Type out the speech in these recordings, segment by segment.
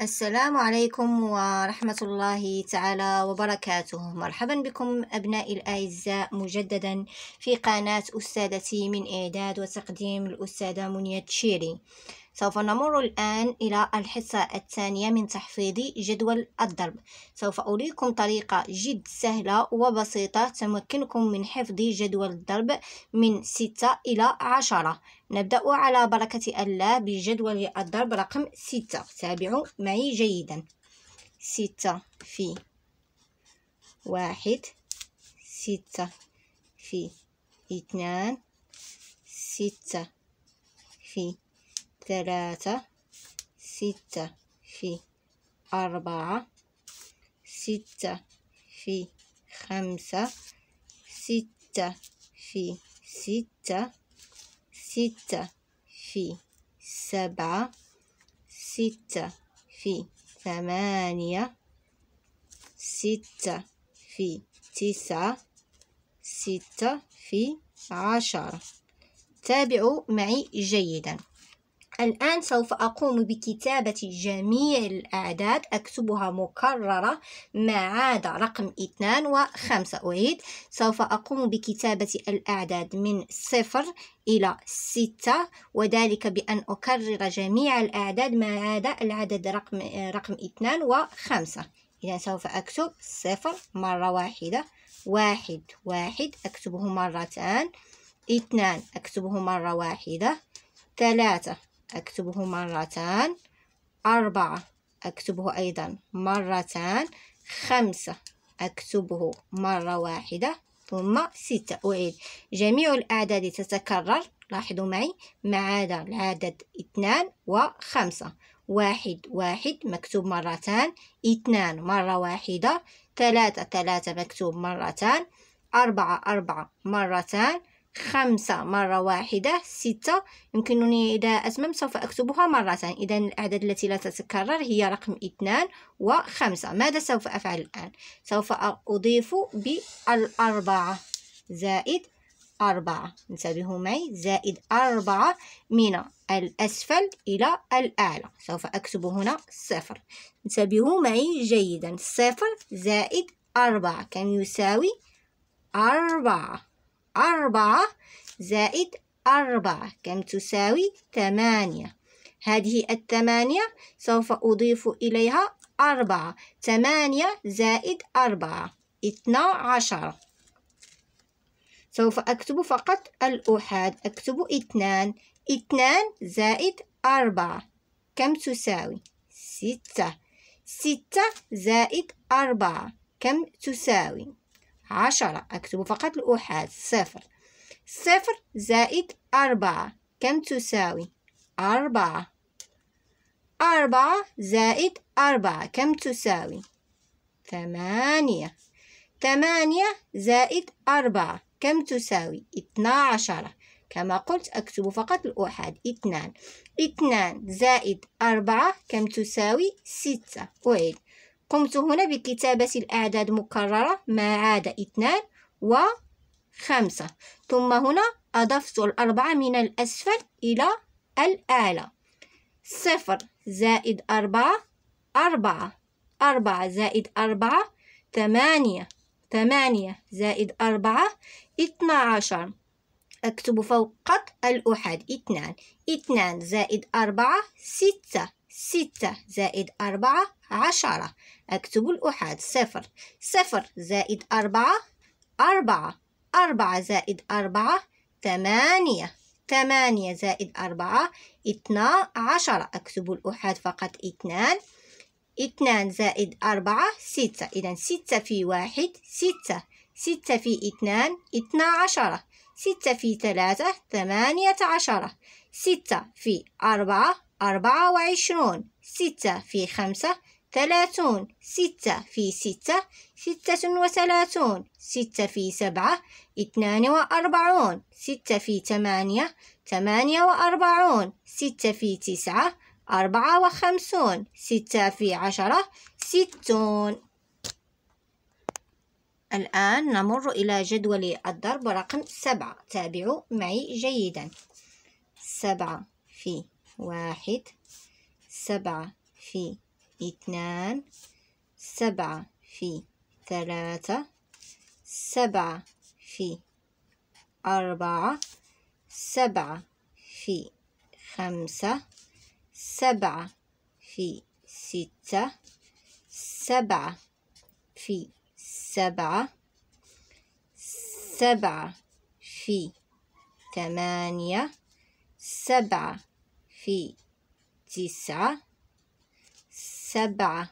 السلام عليكم ورحمة الله تعالى وبركاته مرحبا بكم أبنائي الأعزاء مجددا في قناة أستاذتي من إعداد وتقديم الأستاذة منية تشيري سوف نمر الآن إلى الحصة الثانية من تحفيظ جدول الضرب سوف أريكم طريقة جد سهلة وبسيطة تمكنكم من حفظ جدول الضرب من 6 إلى 10 نبدأ على بركة الله بجدول الضرب رقم 6 تابعوا معي جيدا 6 في 1 6 في 2 6 في 3 ثلاثة ستة في أربعة ستة في خمسة ستة في ستة ستة في سبعة ستة في ثمانية ستة في تسعة ستة في عشرة تابعوا معي جيدا الآن سوف أقوم بكتابة جميع الأعداد أكتبها مكررة ما عدا رقم اثنان وخمسة أعيد سوف أقوم بكتابة الأعداد من صفر إلى ستة وذلك بأن أكرر جميع الأعداد ما عدا العدد رقم, رقم اثنان وخمسة إذا سوف أكتب صفر مرة واحدة واحد واحد أكتبه مرتان اثنان أكتبه مرة واحدة ثلاثة أكتبه مرتان أربعة أكتبه أيضا مرتان خمسة أكتبه مرة واحدة ثم ستة أعيد جميع الأعداد تتكرر لاحظوا معي ما عدا العدد اثنان وخمسة واحد واحد مكتوب مرتان اثنان مرة واحدة ثلاثة ثلاثة مكتوب مرتان أربعة أربعة مرتان خمسة مرة واحدة ستة يمكنني إذا أتمم سوف أكتبها مرتين إذا الأعداد التي لا تتكرر هي رقم اثنان وخمسة ماذا سوف أفعل الآن؟ سوف أضيف بالأربعة زائد أربعة انتبهوا معي زائد أربعة من الأسفل إلى الأعلى سوف أكتب هنا صفر انتبهوا معي جيدا صفر زائد أربعة كم يساوي أربعة أربعة زائد أربعة كم تساوي ثمانية هذه الثمانية سوف أضيف إليها أربعة ثمانية زائد أربعة اثنا عشر سوف أكتب فقط الأحاد أكتب اثنان اثنان زائد أربعة كم تساوي ستة ستة زائد أربعة كم تساوي عشرة أكتب فقط الأحاد صفر صفر زائد أربعة كم تساوي أربعة أربعة زائد أربعة كم تساوي ثمانية ثمانية زائد أربعة كم تساوي اثنا عشرة كما قلت أكتب فقط الأحاد اثنان اثنان زائد أربعة كم تساوي ستة أعيد قمت هنا بكتابة الأعداد مكررة ما عدا اثنان وخمسة ثم هنا أضفت الأربعة من الأسفل إلى الأعلى صفر زائد أربعة أربعة أربعة زائد أربعة ثمانية ثمانية زائد أربعة اثنا عشر أكتب فقط الأحد اثنان اثنان زائد أربعة ستة ستة زائد أربعة عشرة أكتب الأحاد صفر صفر زائد أربعة أربعة أربعة زائد أربعة ثمانية ثمانية زائد أربعة اثنا عشرة أكتب الأحاد فقط اثنان اثنان زائد أربعة ستة إذا ستة في واحد ستة ستة في اثنان اثنا عشرة ستة في ثلاثة ثمانية عشرة ستة في أربعة أربعة وعشرون ستة في خمسة ثلاثون ستة في ستة ستة وثلاثون ستة في سبعة اثنان وأربعون ستة في ثمانية ثمانية وأربعون ستة في تسعة أربعة وخمسون ستة في عشرة ستون الآن نمر إلى جدول الضرب رقم سبعة تابعوا معي جيدا سبعة في واحد سبعة في اثنان سبعة في ثلاثة سبعة في أربعة سبعة في خمسة سبعة في ستة سبعة في سبعة سبعة في ثمانية سبعة في تسعة سبعة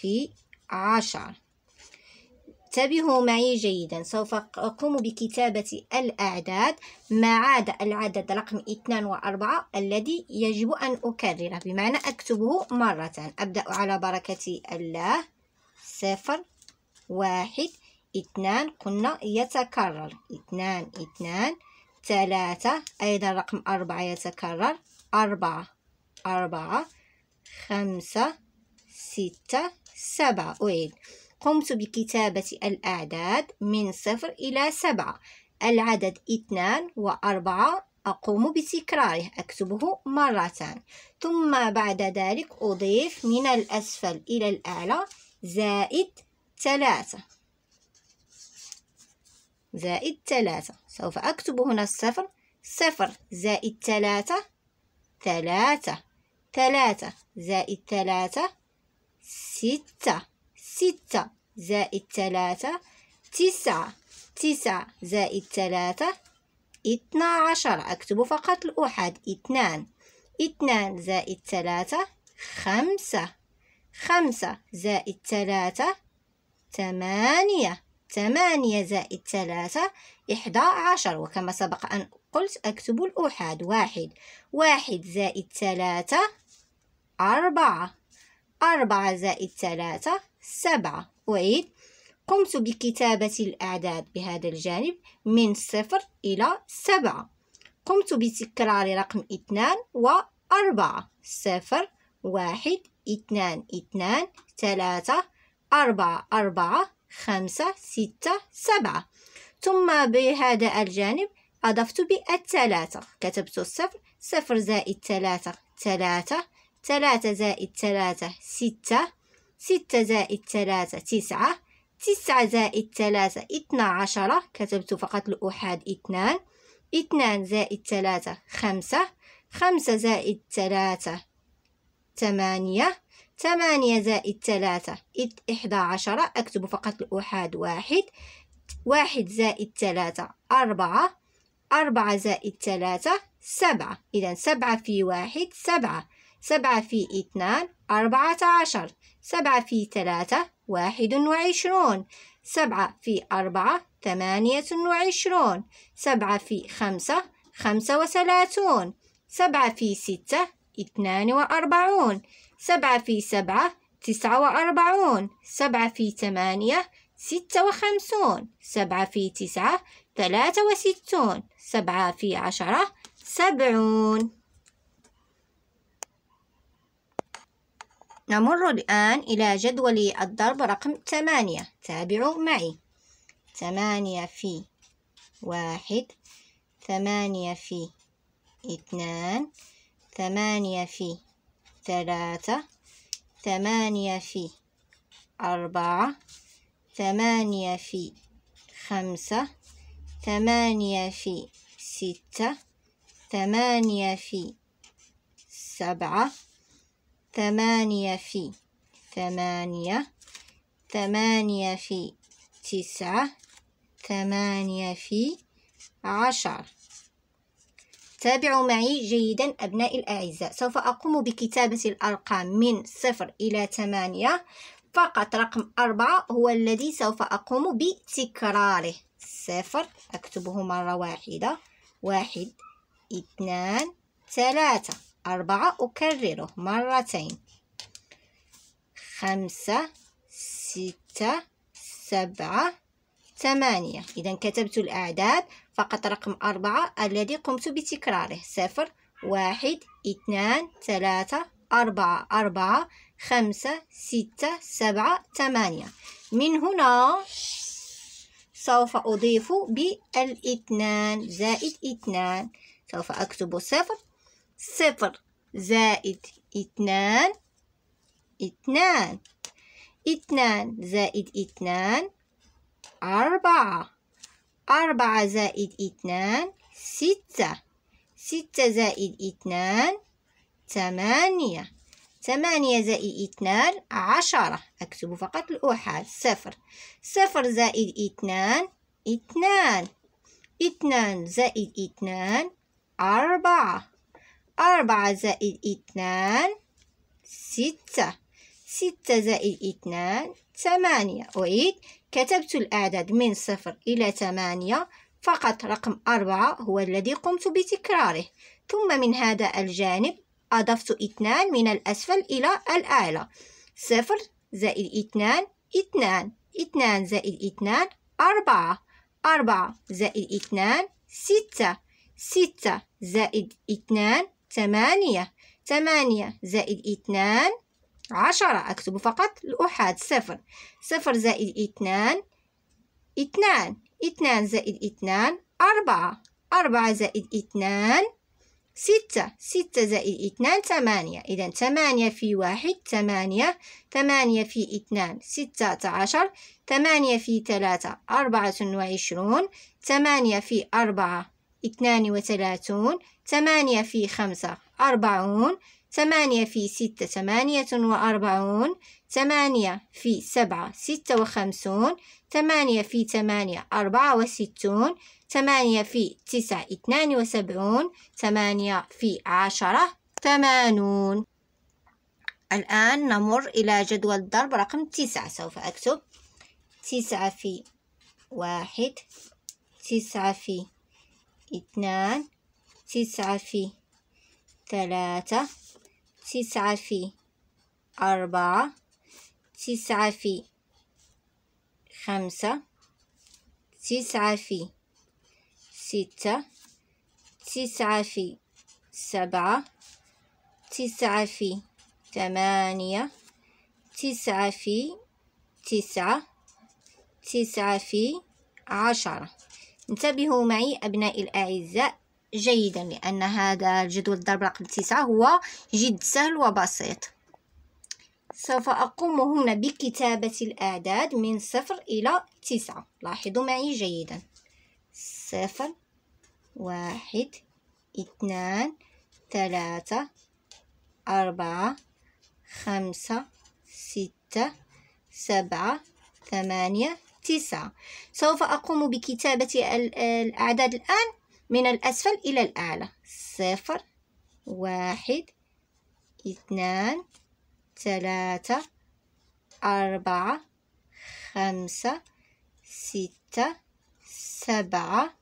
في عشر انتبهوا معي جيدا سوف أقوم بكتابة الأعداد ما عدا العدد رقم اثنان وأربعة الذي يجب أن أكرره بمعنى أكتبه مرة أبدأ على بركة الله صفر واحد اثنان كنا يتكرر اثنان اثنان ثلاثة أيضا رقم أربعة يتكرر أربعة أربعة خمسة ستة سبعة أعيد قمت بكتابة الأعداد من صفر إلى سبعة العدد اثنان وأربعة أقوم بتكراره أكتبه مرتان ثم بعد ذلك أضيف من الأسفل إلى الأعلى زائد ثلاثة زائد ثلاثة سوف أكتب هنا الصفر صفر زائد ثلاثة ثلاثة ثلاثة زائد ثلاثة ستة ستة زائد ثلاثة تسعة تسعة زائد ثلاثة اثنا عشر أكتب فقط الأحد اثنان اثنان زائد ثلاثة خمسة خمسة زائد ثلاثة ثمانية ثمانية زائد ثلاثة إحدى عشر وكما سبق أن قلت أكتب الأحاد واحد واحد زائد ثلاثة أربعة أربعة زائد ثلاثة سبعة أعيد قمت بكتابة الأعداد بهذا الجانب من صفر إلى سبعة قمت بتكرار رقم اثنان وأربعة صفر واحد اثنان اثنان ثلاثة أربعة أربعة خمسة ستة سبعة ثم بهذا الجانب أضفت بالثلاثة كتبت الصفر صفر زائد ثلاثة ثلاثة ثلاثة زائد ثلاثة ستة ستة زائد ثلاثة تسعة تسعة زائد ثلاثة اثنا عشرة كتبت فقط الأحاد اثنان اثنان زائد ثلاثة خمسة خمسة زائد ثلاثة ثمانية ثمانية زائد ثلاثة إحدى عشرة أكتب فقط الأحاد واحد واحد زائد ثلاثة أربعة أربعة زائد ثلاثة سبعة إذا سبعة في واحد سبعة سبعة في اثنان أربعة عشر سبعة في ثلاثة واحد وعشرون سبعة في أربعة ثمانية وعشرون سبعة في خمسة خمسة وثلاثون سبعة في ستة اثنان وأربعون سبعة في سبعة تسعة وأربعون سبعة في ثمانية ستة وخمسون سبعة في تسعة ثلاثة وستون سبعة في عشرة سبعون نمر الآن إلى جدول الضرب رقم ثمانية تابعوا معي ثمانية في واحد ثمانية في اثنان ثمانية في ثلاثة ثمانية في أربعة ثمانية في خمسة ثمانية في ستة ثمانية في سبعة ثمانية في ثمانية ثمانية في تسعة ثمانية في عشر تابعوا معي جيدا أبنائي الأعزاء سوف أقوم بكتابة الأرقام من صفر إلى ثمانية فقط رقم أربعة هو الذي سوف أقوم بتكراره صفر أكتبه مرة واحدة واحد اثنان ثلاثة أربعة أكرره مرتين خمسة ستة سبعة ثمانية إذا كتبت الأعداد فقط رقم أربعة الذي قمت بتكراره صفر واحد اثنان ثلاثة أربعة أربعة خمسة ستة سبعة ثمانية من هنا سوف أضيف بالاثنان زائد اثنان سوف أكتب صفر صفر زائد اثنان اثنان اثنان زائد اثنان أربعة أربعة زائد اثنان ستة ستة زائد اثنان ثمانية ثمانية زائد اثنان عشرة أكتب فقط الأحاد صفر صفر زائد اثنان اثنان اثنان زائد اثنان أربعة أربعة زائد اثنان ستة ستة زائد اثنان ثمانية أعيد كتبت الأعداد من صفر إلى ثمانية فقط رقم أربعة هو الذي قمت بتكراره ثم من هذا الجانب أضفت اثنان من الأسفل إلى الأعلى صفر زائد اثنان اثنان اثنان زائد اثنان أربعة أربعة زائد اثنان ستة ستة زائد اثنان ثمانية ثمانية زائد اثنان عشرة أكتب فقط الأحاد صفر صفر زائد اثنان اثنان اثنان زائد اثنان أربعة أربعة زائد اثنان ستة ستة زائد اثنان ثمانية إذا ثمانية في واحد ثمانية ثمانية في اثنان ستة عشر ثمانية في ثلاثة أربعة وعشرون ثمانية في أربعة اثنان وثلاثون ثمانية في خمسة أربعون ثمانية في ستة ثمانية وأربعون ثمانية في سبعة ستة وخمسون ثمانية في ثمانية أربعة وستون ثمانية في تسعة اثنان وسبعون ثمانية في عشرة ثمانون الآن نمر إلى جدول الضرب رقم تسعة سوف أكتب تسعة في واحد تسعة في اثنان تسعة في ثلاثة تسعة في أربعة تسعة في خمسة تسعة في ستة تسعة في سبعة تسعة في ثمانية تسعة في تسعة تسعة في عشرة انتبهوا معي أبنائي الأعزاء جيدا لأن هذا الجدول ضرب رقم تسعة هو جد سهل وبسيط سوف أقوم هنا بكتابة الأعداد من صفر إلى تسعة لاحظوا معي جيدا صفر واحد اثنان ثلاثة أربعة خمسة ستة سبعة ثمانية تسعة سوف أقوم بكتابة الأعداد الآن من الأسفل إلى الأعلى صفر واحد اثنان ثلاثة أربعة خمسة ستة سبعة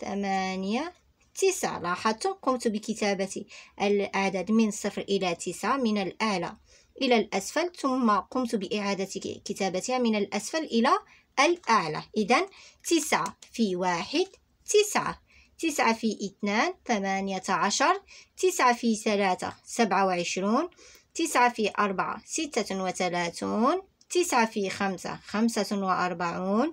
ثمانية تسعة لاحظتم قمت بكتابة الأعداد من صفر إلى تسعة من الأعلى إلى الأسفل ثم قمت بإعادة كتابتها من الأسفل إلى الأعلى إذا تسعة في واحد تسعة تسعة في اثنان ثمانية عشر تسعة في ثلاثة سبعة وعشرون تسعة في أربعة ستة وثلاثون تسعة في خمسة خمسة وأربعون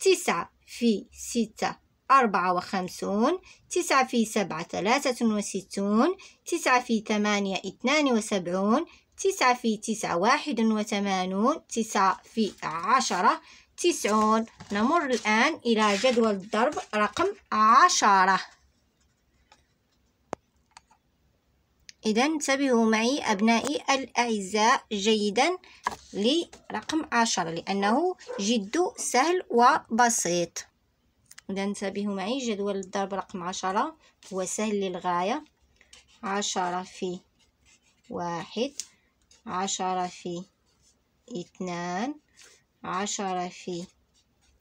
تسعة في ستة أربعة وخمسون تسعة في سبعة ثلاثة وستون تسعة في ثمانية اثنان وسبعون تسعة في تسعة واحد وثمانون تسعة في عشرة تسعون نمر الآن إلى جدول الضرب رقم عشرة إذا انتبهوا معي أبنائي الأعزاء جيدا لرقم عشرة لأنه جد سهل وبسيط إذا انتبهوا معي جدول الضرب رقم عشرة هو سهل للغاية عشرة في واحد عشرة في اثنان عشرة في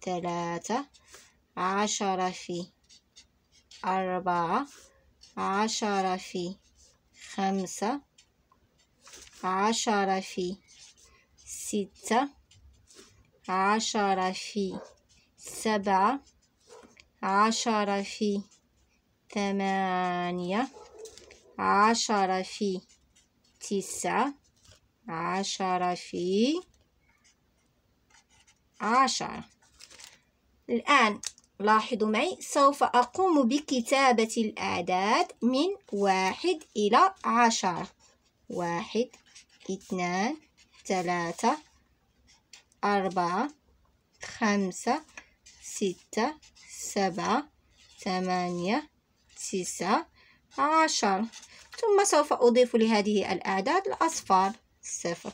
ثلاثة عشرة في أربعة عشرة في خمسة عشرة في ستة عشرة في سبعة عشرة في ثمانية عشرة في تسعة عشرة في عشر الآن لاحظوا معي سوف أقوم بكتابة الأعداد من واحد إلى عشر واحد اثنان ثلاثة أربعة خمسة ستة سبعة ثمانية تسعة عشر ثم سوف أضيف لهذه الأعداد الأصفار صفر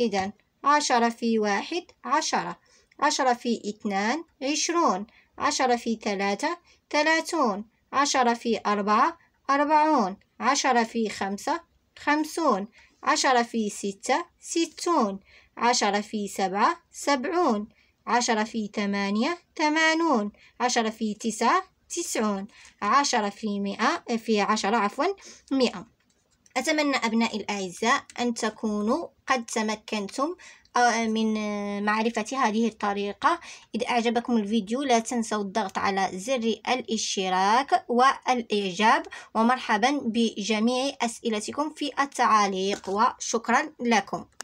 إذا عشرة في واحد عشرة عشرة في اثنان عشرون عشرة في ثلاثة ثلاثون عشرة في أربعة أربعون عشرة في خمسة خمسون عشرة في ستة ستون عشرة في سبعة سبعون عشرة في ثمانية ثمانون عشرة في تسعة تسعون عشرة في مئة في عشرة عفوا مئة أتمنى أبنائي الأعزاء أن تكونوا قد تمكنتم آه، من آه، معرفة هذه الطريقة إذا أعجبكم الفيديو لا تنسوا الضغط على زر الاشتراك والإعجاب ومرحبا بجميع أسئلتكم في التعاليق وشكرا لكم